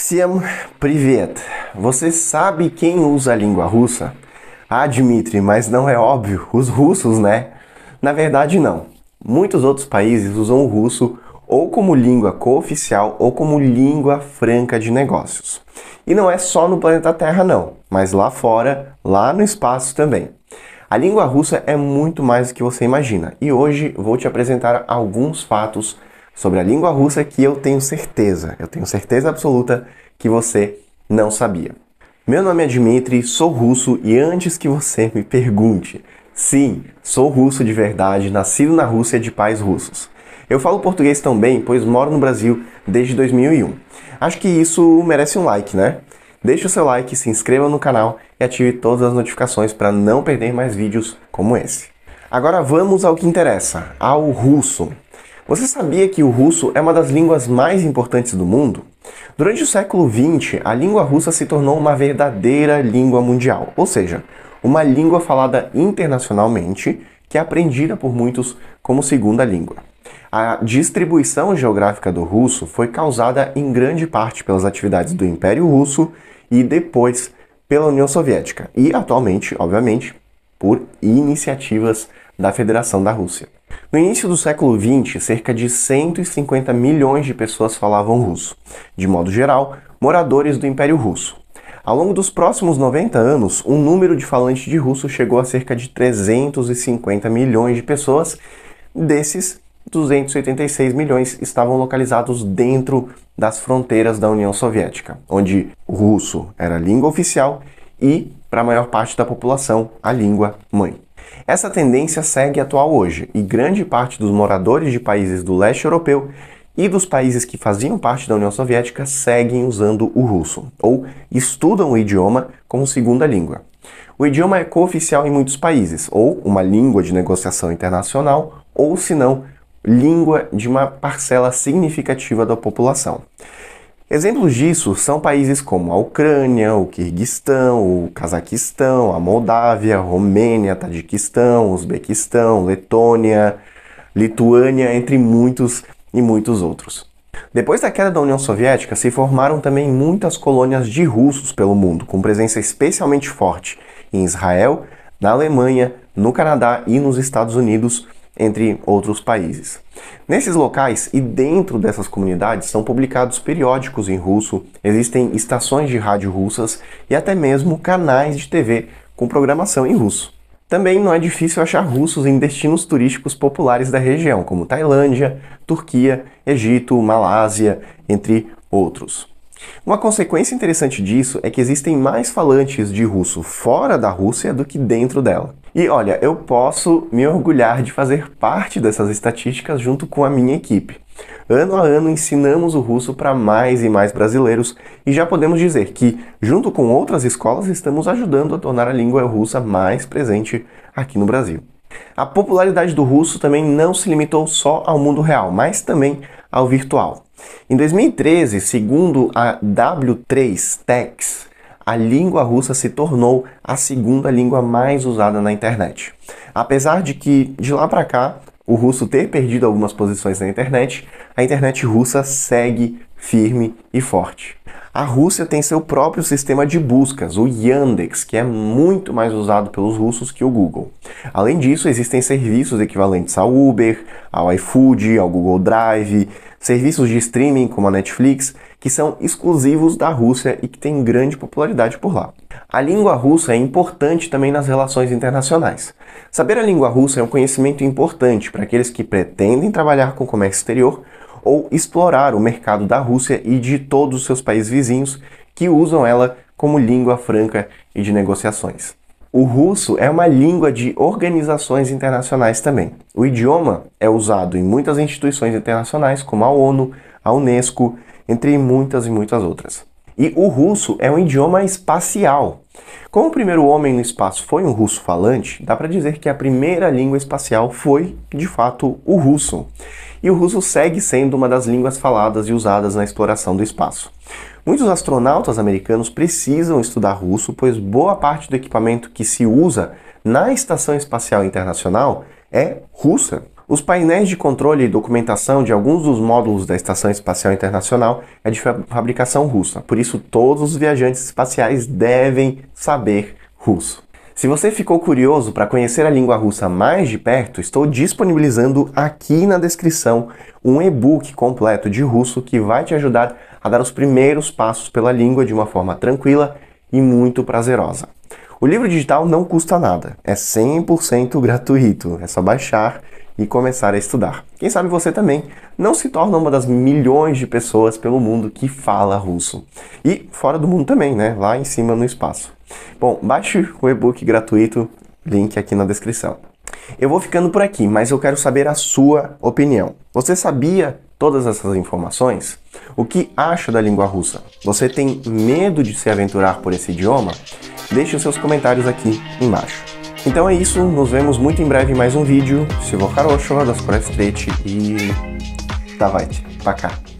Всем привет! Você sabe quem usa a língua russa? Ah, Dmitry, mas não é óbvio, os russos, né? Na verdade, não. Muitos outros países usam o russo ou como língua cooficial ou como língua franca de negócios. E não é só no planeta Terra, não, mas lá fora, lá no espaço também. A língua russa é muito mais do que você imagina e hoje vou te apresentar alguns fatos sobre a língua russa que eu tenho certeza, eu tenho certeza absoluta que você não sabia. Meu nome é Dmitry, sou russo e antes que você me pergunte, sim, sou russo de verdade, nascido na Rússia de pais russos. Eu falo português também, pois moro no Brasil desde 2001. Acho que isso merece um like, né? Deixe o seu like, se inscreva no canal e ative todas as notificações para não perder mais vídeos como esse. Agora vamos ao que interessa, ao russo. Você sabia que o russo é uma das línguas mais importantes do mundo? Durante o século XX, a língua russa se tornou uma verdadeira língua mundial, ou seja, uma língua falada internacionalmente que é aprendida por muitos como segunda língua. A distribuição geográfica do russo foi causada em grande parte pelas atividades do Império Russo e depois pela União Soviética e atualmente, obviamente, por iniciativas da Federação da Rússia. No início do século XX, cerca de 150 milhões de pessoas falavam russo, de modo geral, moradores do Império Russo. Ao longo dos próximos 90 anos, o um número de falantes de russo chegou a cerca de 350 milhões de pessoas. Desses, 286 milhões estavam localizados dentro das fronteiras da União Soviética, onde o russo era a língua oficial e, para a maior parte da população, a língua mãe. Essa tendência segue atual hoje, e grande parte dos moradores de países do leste europeu e dos países que faziam parte da União Soviética seguem usando o russo, ou estudam o idioma como segunda língua. O idioma é cooficial em muitos países, ou uma língua de negociação internacional, ou, se não, língua de uma parcela significativa da população. Exemplos disso são países como a Ucrânia, o Quirguistão, o Cazaquistão, a Moldávia, a Romênia, Tadiquistão, Uzbequistão, Letônia, Lituânia, entre muitos e muitos outros. Depois da queda da União Soviética, se formaram também muitas colônias de russos pelo mundo, com presença especialmente forte em Israel, na Alemanha, no Canadá e nos Estados Unidos, entre outros países. Nesses locais e dentro dessas comunidades são publicados periódicos em russo, existem estações de rádio russas e até mesmo canais de TV com programação em russo. Também não é difícil achar russos em destinos turísticos populares da região, como Tailândia, Turquia, Egito, Malásia, entre outros. Uma consequência interessante disso é que existem mais falantes de russo fora da Rússia do que dentro dela. E olha, eu posso me orgulhar de fazer parte dessas estatísticas junto com a minha equipe. Ano a ano ensinamos o russo para mais e mais brasileiros e já podemos dizer que, junto com outras escolas, estamos ajudando a tornar a língua russa mais presente aqui no Brasil. A popularidade do russo também não se limitou só ao mundo real, mas também ao virtual. Em 2013, segundo a W3 Techs, a língua russa se tornou a segunda língua mais usada na internet. Apesar de que, de lá para cá, o russo ter perdido algumas posições na internet, a internet russa segue firme e forte. A Rússia tem seu próprio sistema de buscas, o Yandex, que é muito mais usado pelos russos que o Google. Além disso, existem serviços equivalentes ao Uber, ao iFood, ao Google Drive, serviços de streaming como a Netflix, que são exclusivos da Rússia e que têm grande popularidade por lá. A língua russa é importante também nas relações internacionais. Saber a língua russa é um conhecimento importante para aqueles que pretendem trabalhar com comércio exterior ou explorar o mercado da Rússia e de todos os seus países vizinhos que usam ela como língua franca e de negociações. O russo é uma língua de organizações internacionais também. O idioma é usado em muitas instituições internacionais, como a ONU, a Unesco, entre muitas e muitas outras. E o russo é um idioma espacial, como o primeiro homem no espaço foi um russo falante, dá para dizer que a primeira língua espacial foi, de fato, o russo. E o russo segue sendo uma das línguas faladas e usadas na exploração do espaço. Muitos astronautas americanos precisam estudar russo, pois boa parte do equipamento que se usa na Estação Espacial Internacional é russa. Os painéis de controle e documentação de alguns dos módulos da Estação Espacial Internacional é de fabricação russa, por isso todos os viajantes espaciais devem saber russo. Se você ficou curioso para conhecer a língua russa mais de perto, estou disponibilizando aqui na descrição um e-book completo de russo que vai te ajudar a dar os primeiros passos pela língua de uma forma tranquila e muito prazerosa. O livro digital não custa nada, é 100% gratuito, é só baixar e começar a estudar. Quem sabe você também não se torna uma das milhões de pessoas pelo mundo que fala russo. E fora do mundo também, né? Lá em cima no espaço. Bom, baixe o e-book gratuito, link aqui na descrição. Eu vou ficando por aqui, mas eu quero saber a sua opinião. Você sabia todas essas informações? O que acha da língua russa? Você tem medo de se aventurar por esse idioma? Deixe os seus comentários aqui embaixo. Então é isso, nos vemos muito em breve em mais um vídeo. Silvio Carocho, das Press Trete e. pra cá.